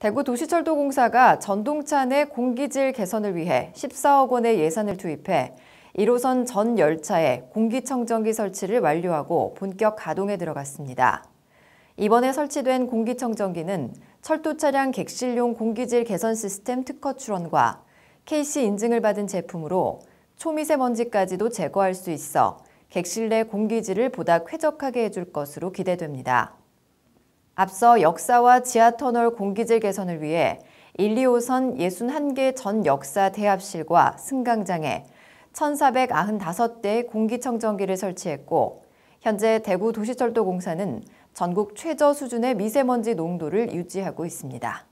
대구 도시철도공사가 전동차 내 공기질 개선을 위해 14억 원의 예산을 투입해 1호선 전 열차에 공기청정기 설치를 완료하고 본격 가동에 들어갔습니다. 이번에 설치된 공기청정기는 철도 차량 객실용 공기질 개선 시스템 특허 출원과 KC 인증을 받은 제품으로 초미세먼지까지도 제거할 수 있어 객실 내 공기질을 보다 쾌적하게 해줄 것으로 기대됩니다. 앞서 역사와 지하터널 공기질 개선을 위해 1, 2호선 61개 전 역사 대합실과 승강장에 1,495대의 공기청정기를 설치했고 현재 대구 도시철도공사는 전국 최저 수준의 미세먼지 농도를 유지하고 있습니다.